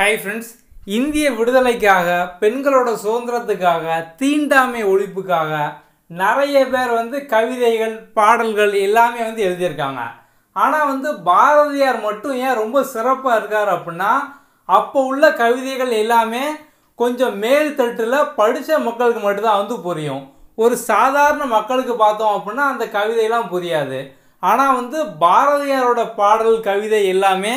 hi friends இந்திய விடுதலைக்காக பெண்களோட சுதந்திரத்துக்காக தீண்டாமை ஒழிப்புக்காக நிறைய பேர் வந்து கவிதைகள் பாடல்கள் எல்லாமே வந்து எழுதியிருக்காங்க ஆனால் வந்து பாரதியார் மட்டும் ஏன் ரொம்ப சிறப்பாக இருக்கார் அப்படின்னா அப்போ உள்ள கவிதைகள் எல்லாமே கொஞ்சம் மேல் தட்டில் படித்த மக்களுக்கு மட்டும்தான் வந்து புரியும் ஒரு சாதாரண மக்களுக்கு பார்த்தோம் அப்படின்னா அந்த கவிதையெல்லாம் புரியாது ஆனால் வந்து பாரதியாரோட பாடல் கவிதை எல்லாமே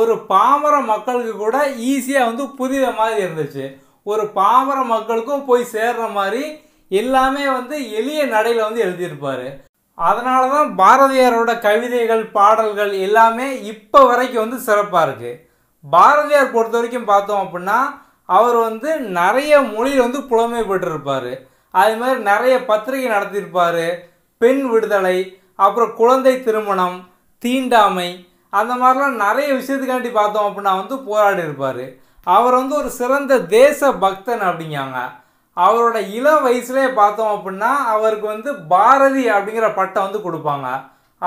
ஒரு பாமர மக்களுக்கு கூட ஈஸியாக வந்து புதித மாதிரி இருந்துச்சு ஒரு பாமர மக்களுக்கும் போய் சேர்ற மாதிரி எல்லாமே வந்து எளிய நடையில் வந்து எழுதியிருப்பார் அதனால தான் பாரதியாரோட கவிதைகள் பாடல்கள் எல்லாமே இப்போ வரைக்கும் வந்து சிறப்பாக இருக்குது பாரதியார் பொறுத்த வரைக்கும் பார்த்தோம் அப்படின்னா அவர் வந்து நிறைய மொழியில் வந்து புலமை பெற்றிருப்பார் அது மாதிரி நிறைய பத்திரிகை நடத்தியிருப்பார் பெண் விடுதலை அப்புறம் குழந்தை திருமணம் தீண்டாமை அந்த மாதிரிலாம் நிறைய விஷயத்துக்காண்டி பார்த்தோம் அப்படின்னா வந்து போராடி இருப்பார் அவர் வந்து ஒரு சிறந்த தேச பக்தன் அப்படிங்காங்க அவரோட இளம் வயசுலேயே பார்த்தோம் அப்படின்னா அவருக்கு வந்து பாரதி அப்படிங்கிற பட்டம் வந்து கொடுப்பாங்க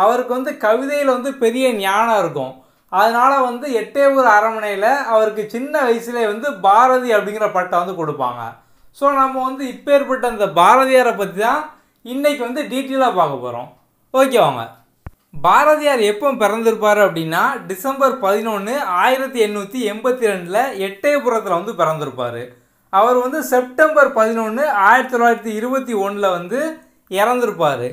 அவருக்கு வந்து கவிதையில் வந்து பெரிய ஞானம் இருக்கும் அதனால் வந்து எட்டே ஒரு அரண்மனையில் அவருக்கு சின்ன வயசுலேயே வந்து பாரதி அப்படிங்கிற பட்டம் வந்து கொடுப்பாங்க ஸோ நம்ம வந்து இப்போ ஏற்பட்ட அந்த பாரதியாரை பற்றி தான் இன்றைக்கி வந்து டீட்டெயிலாக பார்க்க போகிறோம் ஓகே வாங்க பாரதியார் எப்போ பிறந்திருப்பார் அப்படின்னா டிசம்பர் பதினொன்று ஆயிரத்தி எண்ணூற்றி எண்பத்தி ரெண்டில் எட்டயபுரத்தில் வந்து பிறந்திருப்பார் அவர் வந்து செப்டம்பர் பதினொன்று ஆயிரத்தி தொள்ளாயிரத்தி இருபத்தி ஒன்றில் வந்து இறந்துருப்பார்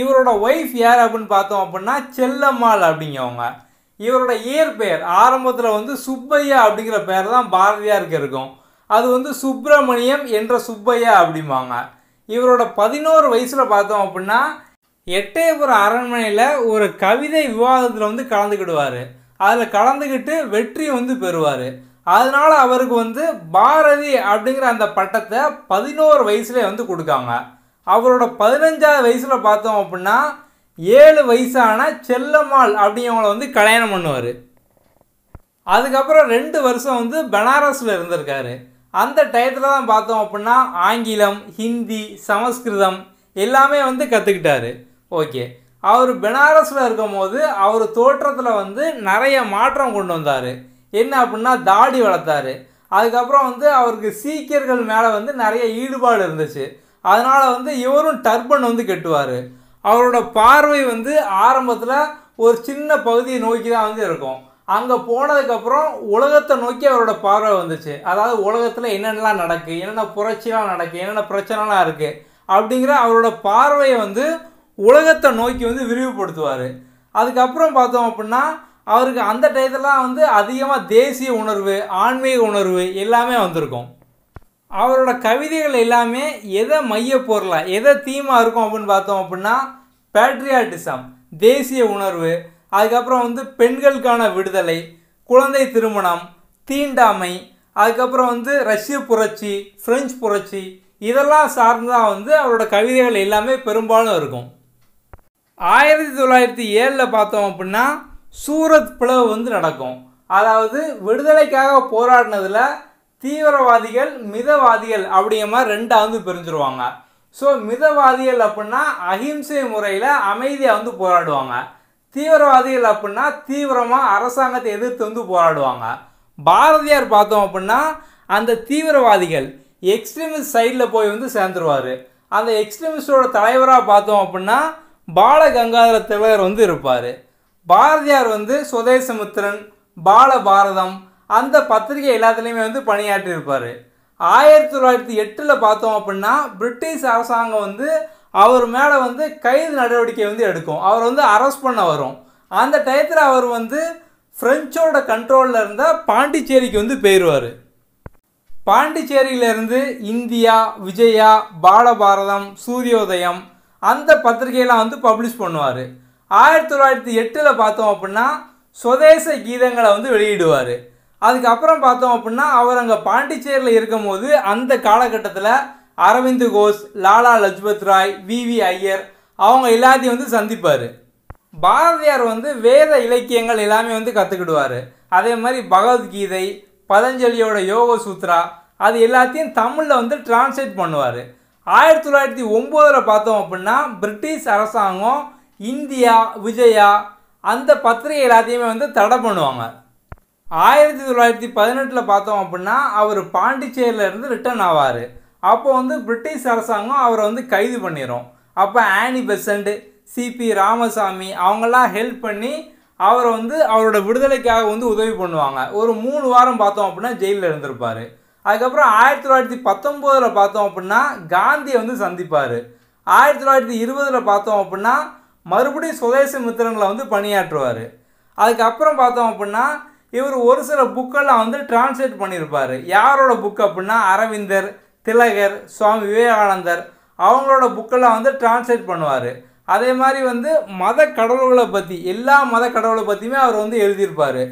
இவரோட ஒய்ஃப் யார் அப்படின்னு பார்த்தோம் அப்படின்னா செல்லம்மாள் அப்படிங்கவங்க இவரோட இயர் பெயர் ஆரம்பத்தில் வந்து சுப்பையா அப்படிங்கிற பெயர் தான் பாரதியாருக்கு இருக்கும் அது வந்து சுப்பிரமணியம் என்ற சுப்பையா அப்படிம்பாங்க இவரோட பதினோரு வயசில் பார்த்தோம் அப்படின்னா எட்டயபுரம் அரண்மனையில் ஒரு கவிதை விவாதத்தில் வந்து கலந்துக்கிடுவார் அதில் கலந்துக்கிட்டு வெற்றி வந்து பெறுவார் அதனால் அவருக்கு வந்து பாரதி அப்படிங்கிற அந்த பட்டத்தை பதினோரு வயசுலேயே வந்து கொடுக்காங்க அவரோட பதினஞ்சாவது வயசில் பார்த்தோம் அப்படின்னா ஏழு வயசான செல்லம்மாள் அப்படிங்கிறவங்கள வந்து கல்யாணம் பண்ணுவார் அதுக்கப்புறம் ரெண்டு வருஷம் வந்து பனாரஸில் இருந்திருக்காரு அந்த டயத்தில் தான் பார்த்தோம் அப்படின்னா ஆங்கிலம் ஹிந்தி சமஸ்கிருதம் எல்லாமே வந்து கற்றுக்கிட்டாரு ஓகே அவர் பெனாரஸில் இருக்கும் போது அவர் தோற்றத்தில் வந்து நிறைய மாற்றம் கொண்டு வந்தார் என்ன அப்படின்னா தாடி வளர்த்தாரு அதுக்கப்புறம் வந்து அவருக்கு சீக்கியர்கள் மேலே வந்து நிறைய ஈடுபாடு இருந்துச்சு அதனால் வந்து இவரும் டர்பன் வந்து கெட்டுவார் அவரோட பார்வை வந்து ஆரம்பத்தில் ஒரு சின்ன பகுதியை நோக்கி தான் வந்து இருக்கும் அங்கே போனதுக்கப்புறம் உலகத்தை நோக்கி அவரோட பார்வை வந்துச்சு அதாவது உலகத்தில் என்னென்னலாம் நடக்குது என்னென்ன புரட்சிலாம் நடக்குது என்னென்ன பிரச்சனைலாம் இருக்குது அப்படிங்கிற அவரோட பார்வையை வந்து உலகத்தை நோக்கி வந்து விரிவுபடுத்துவார் அதுக்கப்புறம் பார்த்தோம் அப்படின்னா அவருக்கு அந்த டயத்தெல்லாம் வந்து அதிகமாக தேசிய உணர்வு ஆன்மீக உணர்வு எல்லாமே வந்திருக்கும் அவரோட கவிதைகள் எல்லாமே எதை மைய பொருளாக எதை தீமாக இருக்கும் அப்படின்னு பார்த்தோம் அப்படின்னா பேட்ரியாட்டிசம் தேசிய உணர்வு அதுக்கப்புறம் வந்து பெண்களுக்கான விடுதலை குழந்தை திருமணம் தீண்டாமை அதுக்கப்புறம் வந்து ரஷ்ய புரட்சி ஃப்ரெஞ்சு புரட்சி இதெல்லாம் தான் வந்து அவரோட கவிதைகள் எல்லாமே பெரும்பாலும் இருக்கும் ஆயிரத்தி தொள்ளாயிரத்தி ஏழில் பார்த்தோம் அப்படின்னா சூரத் பிளவு வந்து நடக்கும் அதாவது விடுதலைக்காக போராடினதில் தீவிரவாதிகள் மிதவாதிகள் அப்படிங்கிற மாதிரி ரெண்டாக வந்து பிரிஞ்சிருவாங்க ஸோ மிதவாதிகள் அப்படின்னா அஹிம்சை முறையில் அமைதியாக வந்து போராடுவாங்க தீவிரவாதிகள் அப்படின்னா தீவிரமாக அரசாங்கத்தை எதிர்த்து வந்து போராடுவாங்க பாரதியார் பார்த்தோம் அப்படின்னா அந்த தீவிரவாதிகள் எக்ஸ்ட்ரீமிஸ்ட் சைடில் போய் வந்து சேர்ந்துருவார் அந்த எக்ஸ்ட்ரீமிஸ்டோட தலைவராக பார்த்தோம் அப்படின்னா பாலகங்காதர திலகர் வந்து இருப்பார் பாரதியார் வந்து சுதேசமுத்திரன் பால பாரதம் அந்த பத்திரிகை எல்லாத்துலேயுமே வந்து பணியாற்றியிருப்பார் ஆயிரத்தி தொள்ளாயிரத்தி எட்டில் பார்த்தோம் அப்படின்னா பிரிட்டிஷ் அரசாங்கம் வந்து அவர் மேலே வந்து கைது நடவடிக்கை வந்து எடுக்கும் அவர் வந்து அரெஸ்ட் பண்ண வரும் அந்த டயத்தில் அவர் வந்து ஃப்ரெஞ்சோட கண்ட்ரோலில் இருந்தால் பாண்டிச்சேரிக்கு வந்து போயிடுவார் பாண்டிச்சேரியிலேருந்து இந்தியா விஜயா பாலபாரதம் சூரியோதயம் அந்த பத்திரிகையெல்லாம் வந்து பப்ளிஷ் பண்ணுவார் ஆயிரத்தி தொள்ளாயிரத்தி எட்டில் பார்த்தோம் அப்படின்னா சுதேச கீதங்களை வந்து வெளியிடுவார் அதுக்கப்புறம் பார்த்தோம் அப்படின்னா அவர் அங்கே பாண்டிச்சேரியில் இருக்கும் போது அந்த காலகட்டத்தில் அரவிந்த் கோஷ் லாலா லஜ்பத் ராய் வி வி ஐயர் அவங்க எல்லாத்தையும் வந்து சந்திப்பார் பாரதியார் வந்து வேத இலக்கியங்கள் எல்லாமே வந்து கற்றுக்கிடுவார் அதே மாதிரி பகவத்கீதை பதஞ்சலியோட யோக சூத்ரா அது எல்லாத்தையும் தமிழில் வந்து டிரான்ஸ்லேட் பண்ணுவார் ஆயிரத்தி தொள்ளாயிரத்தி ஒம்போதில் பார்த்தோம் அப்படின்னா பிரிட்டிஷ் அரசாங்கம் இந்தியா விஜயா அந்த பத்திரிகை எல்லாத்தையுமே வந்து தடை பண்ணுவாங்க ஆயிரத்தி தொள்ளாயிரத்தி பதினெட்டில் பார்த்தோம் அப்படின்னா அவர் பாண்டிச்சேரியிலேருந்து ரிட்டர்ன் ஆவார் அப்போ வந்து பிரிட்டிஷ் அரசாங்கம் அவரை வந்து கைது பண்ணிடும் அப்போ ஆனி பெசண்ட் சிபி ராமசாமி அவங்கெல்லாம் ஹெல்ப் பண்ணி அவரை வந்து அவரோட விடுதலைக்காக வந்து உதவி பண்ணுவாங்க ஒரு மூணு வாரம் பார்த்தோம் அப்படின்னா ஜெயிலில் இருந்திருப்பார் அதுக்கப்புறம் ஆயிரத்தி தொள்ளாயிரத்தி பத்தொம்போதில் பார்த்தோம் அப்படின்னா காந்தியை வந்து சந்திப்பார் ஆயிரத்தி தொள்ளாயிரத்தி இருபதில் பார்த்தோம் அப்படின்னா மறுபடியும் சுதேச மித்திரங்களை வந்து பணியாற்றுவார் அதுக்கப்புறம் பார்த்தோம் அப்படின்னா இவர் ஒரு சில புக்கெல்லாம் வந்து டிரான்ஸ்லேட் பண்ணியிருப்பார் யாரோட புக் அப்படின்னா அரவிந்தர் திலகர் சுவாமி விவேகானந்தர் அவங்களோட புக்கெல்லாம் வந்து டிரான்ஸ்லேட் பண்ணுவார் அதே மாதிரி வந்து மத கடவுள்களை பற்றி எல்லா மத கடவுளை பற்றியுமே அவர் வந்து எழுதியிருப்பார்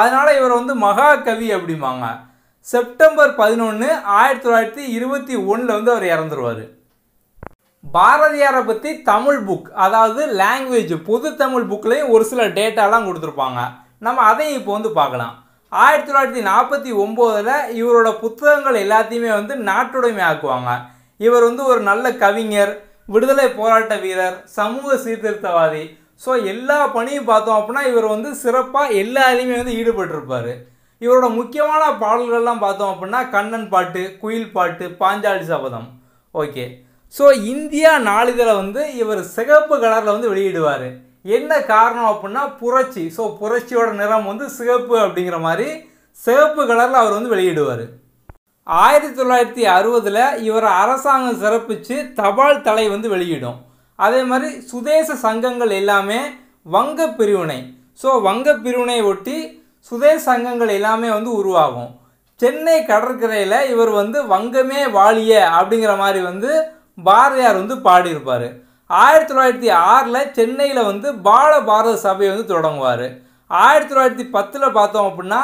அதனால் இவர் வந்து மகாகவி அப்படிம்பாங்க செப்டம்பர் பதினொன்று ஆயிரத்தி தொள்ளாயிரத்தி இருபத்தி ஒன்றில் வந்து அவர் இறந்துருவார் பாரதியாரை பற்றி தமிழ் புக் அதாவது லாங்குவேஜ் பொது தமிழ் புக்லேயும் ஒரு சில டேட்டாலாம் கொடுத்துருப்பாங்க நம்ம அதையும் இப்போ வந்து பார்க்கலாம் ஆயிரத்தி தொள்ளாயிரத்தி நாற்பத்தி ஒம்போதில் இவரோட புத்தகங்கள் எல்லாத்தையுமே வந்து நாட்டுடைமை ஆக்குவாங்க இவர் வந்து ஒரு நல்ல கவிஞர் விடுதலை போராட்ட வீரர் சமூக சீர்திருத்தவாதி ஸோ எல்லா பணியும் பார்த்தோம் அப்படின்னா இவர் வந்து சிறப்பாக எல்லா வந்து ஈடுபட்டிருப்பார் இவரோட முக்கியமான பாடல்கள்லாம் பார்த்தோம் அப்படின்னா கண்ணன் பாட்டு குயில் பாட்டு பாஞ்சாலி சபதம் ஓகே ஸோ இந்தியா நாளிதழை வந்து இவர் சிகப்பு கலரில் வந்து வெளியிடுவார் என்ன காரணம் அப்படின்னா புரட்சி ஸோ புரட்சியோட நிறம் வந்து சிகப்பு அப்படிங்கிற மாதிரி சிகப்பு கலரில் அவர் வந்து வெளியிடுவார் ஆயிரத்தி தொள்ளாயிரத்தி அறுபதில் இவரை அரசாங்கம் சிறப்பித்து தபால் தலை வந்து வெளியிடும் அதே மாதிரி சுதேச சங்கங்கள் எல்லாமே வங்க பிரிவினை ஸோ வங்க பிரிவினை ஒட்டி சுதே சங்கங்கள் எல்லாமே வந்து உருவாகும் சென்னை கடற்கரையில் இவர் வந்து வங்கமே வாழிய அப்படிங்கிற மாதிரி வந்து பாரதியார் வந்து பாடியிருப்பார் ஆயிரத்தி தொள்ளாயிரத்தி ஆறில் சென்னையில் வந்து பால பாரத சபையை வந்து தொடங்குவார் ஆயிரத்தி தொள்ளாயிரத்தி பத்தில் பார்த்தோம் அப்படின்னா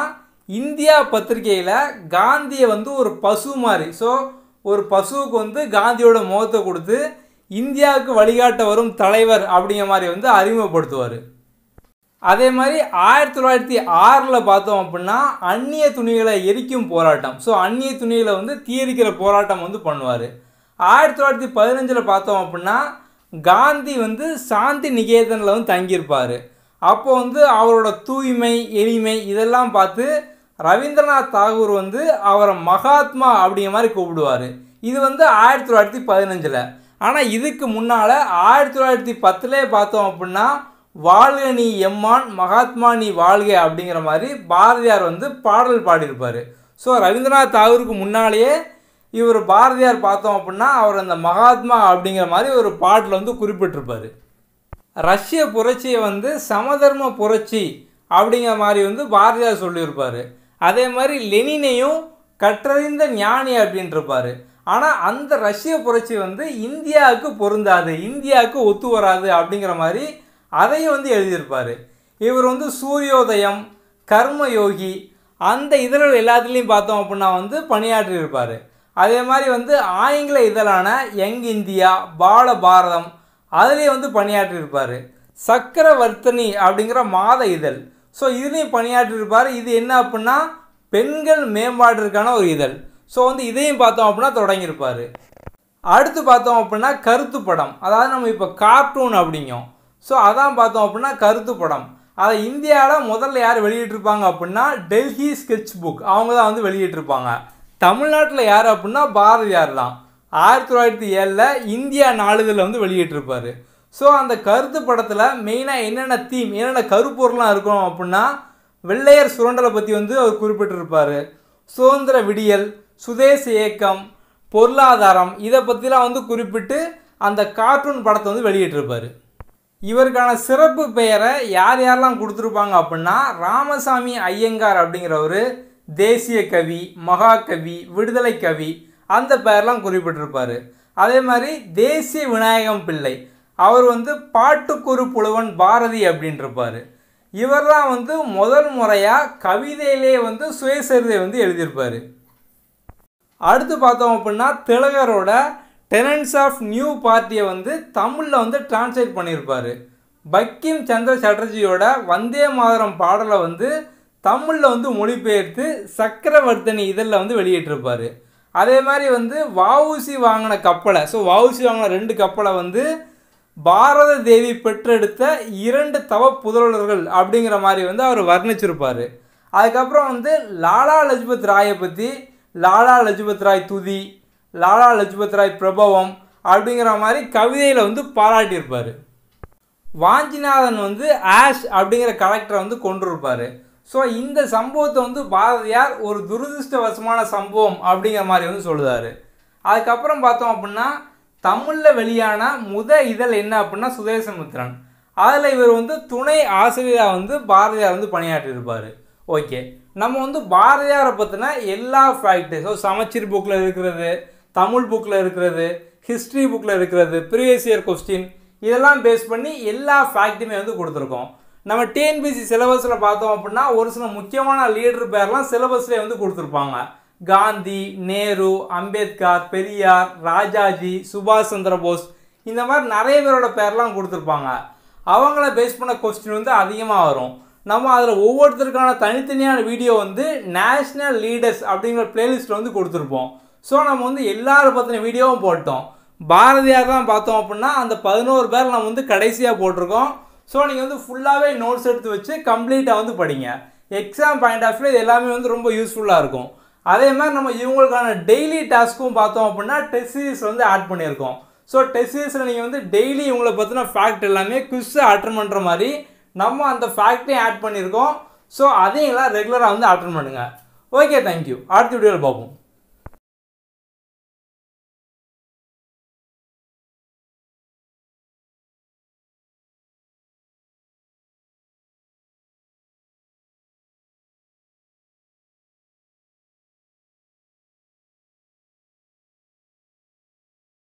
இந்தியா பத்திரிகையில் காந்தியை வந்து ஒரு பசு மாதிரி ஸோ ஒரு பசுவுக்கு வந்து காந்தியோட முகத்தை கொடுத்து இந்தியாவுக்கு வழிகாட்ட வரும் தலைவர் அப்படிங்கிற மாதிரி வந்து அறிமுகப்படுத்துவார் அதே மாதிரி ஆயிரத்தி தொள்ளாயிரத்தி ஆறில் பார்த்தோம் அப்படின்னா அந்நிய துணிகளை எரிக்கும் போராட்டம் ஸோ அந்நிய துணிகளை வந்து தீயரிக்கிற போராட்டம் வந்து பண்ணுவார் ஆயிரத்தி தொள்ளாயிரத்தி பதினஞ்சில் பார்த்தோம் அப்படின்னா காந்தி வந்து சாந்தி நிகேதனில் வந்து தங்கியிருப்பார் அப்போ வந்து அவரோட தூய்மை எளிமை இதெல்லாம் பார்த்து ரவீந்திரநாத் தாகூர் வந்து அவரை மகாத்மா அப்படிங்கிற மாதிரி கூப்பிடுவார் இது வந்து ஆயிரத்தி தொள்ளாயிரத்தி பதினஞ்சில் ஆனால் இதுக்கு முன்னால் ஆயிரத்தி தொள்ளாயிரத்தி பத்துலேயே பார்த்தோம் அப்படின்னா வாழ்க நீ எம்மான் மகாத்மா நீ வாழ்க அப்படிங்கிற மாதிரி பாரதியார் வந்து பாடல் பாடியிருப்பார் ஸோ ரவீந்திரநாத் தாகூருக்கு முன்னாலேயே இவர் பாரதியார் பார்த்தோம் அப்படின்னா அவர் அந்த மகாத்மா அப்படிங்கிற மாதிரி ஒரு பாட்டில் வந்து குறிப்பிட்டிருப்பார் ரஷ்ய புரட்சியை வந்து சமதர்ம புரட்சி அப்படிங்கிற மாதிரி வந்து பாரதியார் சொல்லியிருப்பார் அதே மாதிரி லெனினையும் கற்றறிந்த ஞானி அப்படின்ட்டுருப்பார் ஆனால் அந்த ரஷ்ய புரட்சி வந்து இந்தியாவுக்கு பொருந்தாது இந்தியாவுக்கு ஒத்து வராது அப்படிங்கிற மாதிரி அதையும் வந்து எழுதியிருப்பார் இவர் வந்து சூரியோதயம் கர்மயோகி அந்த இதழ்கள் எல்லாத்துலேயும் பார்த்தோம் அப்படின்னா வந்து பணியாற்றியிருப்பார் அதே மாதிரி வந்து ஆங்கில இதழான யங் இந்தியா பால பாரதம் அதுலேயும் வந்து பணியாற்றியிருப்பார் சக்கரவர்த்தனி அப்படிங்கிற மாத இதழ் ஸோ இதுலேயும் பணியாற்றியிருப்பார் இது என்ன அப்படின்னா பெண்கள் மேம்பாட்டிற்கான ஒரு இதழ் ஸோ வந்து இதையும் பார்த்தோம் அப்படின்னா தொடங்கியிருப்பார் அடுத்து பார்த்தோம் அப்படின்னா கருத்து படம் அதாவது நம்ம இப்போ கார்ட்டூன் அப்படிங்கும் ஸோ அதான் பார்த்தோம் அப்படின்னா கருத்து படம் அதை இந்தியாவில் முதல்ல யார் வெளியிட்டிருப்பாங்க அப்படின்னா டெல்லி ஸ்கெட்ச் புக் அவங்க தான் வந்து வெளியிட்டிருப்பாங்க தமிழ்நாட்டில் யார் அப்படின்னா பாரதியார் தான் ஆயிரத்தி தொள்ளாயிரத்தி ஏழில் இந்தியா நாளிதழில் வந்து வெளியிட்டிருப்பார் ஸோ அந்த கருத்து படத்தில் மெயினாக என்னென்ன தீம் என்னென்ன கருப்பொருளாக இருக்கும் அப்படின்னா வெள்ளையர் சுரண்டலை பற்றி வந்து அவர் குறிப்பிட்டிருப்பார் சுதந்திர விடியல் சுதேச இயக்கம் பொருளாதாரம் இதை பற்றிலாம் வந்து குறிப்பிட்டு அந்த கார்ட்டூன் படத்தை வந்து வெளியிட்டிருப்பார் இவருக்கான சிறப்பு பெயரை யார் யாரெல்லாம் கொடுத்துருப்பாங்க அப்படின்னா ராமசாமி ஐயங்கார் அப்படிங்கிறவர் தேசிய கவி மகாகவி விடுதலை கவி அந்த பெயர்லாம் குறிப்பிட்டிருப்பார் அதே மாதிரி தேசிய விநாயகம் பிள்ளை அவர் வந்து பாட்டுக்குறு புலவன் பாரதி அப்படின்ட்டுருப்பார் இவர் வந்து முதல் முறையாக கவிதையிலே வந்து சுயசரிதை வந்து எழுதியிருப்பார் அடுத்து பார்த்தோம் அப்படின்னா திலகரோட டெனன்ஸ் ஆஃப் நியூ பார்ட்டியை வந்து தமிழில் வந்து டிரான்ஸ்லேட் பண்ணியிருப்பார் பக்கிம் சந்திர சட்டர்ஜியோட வந்தே மாதரம் பாடலை வந்து தமிழில் வந்து மொழிபெயர்த்து சக்கரவர்த்தனி இதழில் வந்து வெளியிட்டிருப்பார் அதே மாதிரி வந்து வவுசி வாங்கின கப்பலை ஸோ வவுசி வாங்கின ரெண்டு கப்பலை வந்து பாரத தேவி பெற்றெடுத்த இரண்டு தவ புதலர்கள் அப்படிங்கிற மாதிரி வந்து அவர் வர்ணிச்சிருப்பார் அதுக்கப்புறம் வந்து லாலா லஜ்பத் ராயை பற்றி லாலா லஜ்பத் ராய் துதி லாலா லஜ்பத் ராய் பிரபவம் அப்படிங்கிற மாதிரி கவிதையில் வந்து பாராட்டியிருப்பார் வாஞ்சிநாதன் வந்து ஆஷ் அப்படிங்கிற கலெக்டரை வந்து கொண்டிருப்பார் ஸோ இந்த சம்பவத்தை வந்து பாரதியார் ஒரு துரதிருஷ்டவசமான சம்பவம் அப்படிங்கிற மாதிரி வந்து சொல்லுவார் அதுக்கப்புறம் பார்த்தோம் அப்படின்னா தமிழில் வெளியான முத இதழ் என்ன அப்படின்னா சுதேசமித்ரன் அதில் இவர் வந்து துணை ஆசிரியராக வந்து பாரதியார் வந்து பணியாற்றியிருப்பார் ஓகே நம்ம வந்து பாரதியாரை பற்றின எல்லா ஃபேக்ட்டு ஸோ சமச்சீர் புக்கில் இருக்கிறது தமிழ் புக்கில் இருக்கிறது ஹிஸ்ட்ரி புக்கில் இருக்கிறது ப்ரீவியஸ் இயர் கொஸ்டின் இதெல்லாம் பேஸ் பண்ணி எல்லா ஃபேக்ட்டுமே வந்து கொடுத்துருக்கோம் நம்ம டிஎன்பிசி சிலபஸில் பார்த்தோம் அப்படின்னா ஒரு சில முக்கியமான லீடர் பேர்லாம் சிலபஸ்லேயே வந்து கொடுத்துருப்பாங்க காந்தி நேரு அம்பேத்கர் பெரியார் ராஜாஜி சுபாஷ் சந்திர போஸ் இந்த மாதிரி நிறைய பேரோட பேர்லாம் கொடுத்துருப்பாங்க அவங்கள பேஸ் பண்ண கொஸ்டின் வந்து அதிகமாக வரும் நம்ம அதில் ஒவ்வொருத்தருக்கான தனித்தனியான வீடியோ வந்து நேஷ்னல் லீடர்ஸ் அப்படிங்கிற பிளேலிஸ்ட்டில் வந்து கொடுத்துருப்போம் ஸோ நம்ம வந்து எல்லோரும் பற்றின வீடியோவும் போட்டோம் பாரதியார் தான் பார்த்தோம் அப்படின்னா அந்த பதினோரு பேர் நம்ம வந்து கடைசியாக போட்டிருக்கோம் ஸோ நீங்கள் வந்து ஃபுல்லாகவே நோட்ஸ் எடுத்து வச்சு கம்ப்ளீட்டாக வந்து படிங்க எக்ஸாம் பாயிண்ட் ஆஃப் வியூ இது எல்லாமே வந்து ரொம்ப யூஸ்ஃபுல்லாக இருக்கும் அதே மாதிரி நம்ம இவங்களுக்கான டெய்லி டாஸ்க்கும் பார்த்தோம் அப்படின்னா டெஸ்ட் சீரீஸ் வந்து ஆட் பண்ணியிருக்கோம் ஸோ டெஸ்ட் சீரீஸில் நீங்கள் வந்து டெய்லி இவங்களை பற்றின ஃபேக்ட் எல்லாமே குவிஸ்ஸு அட்டன் பண்ணுற மாதிரி நம்ம அந்த ஃபேக்டையும் ஆட் பண்ணியிருக்கோம் ஸோ அதையும் எல்லாம் ரெகுலராக வந்து அட்டன் பண்ணுங்கள் ஓகே தேங்க்யூ அடுத்த வீடியோவில் பார்ப்போம்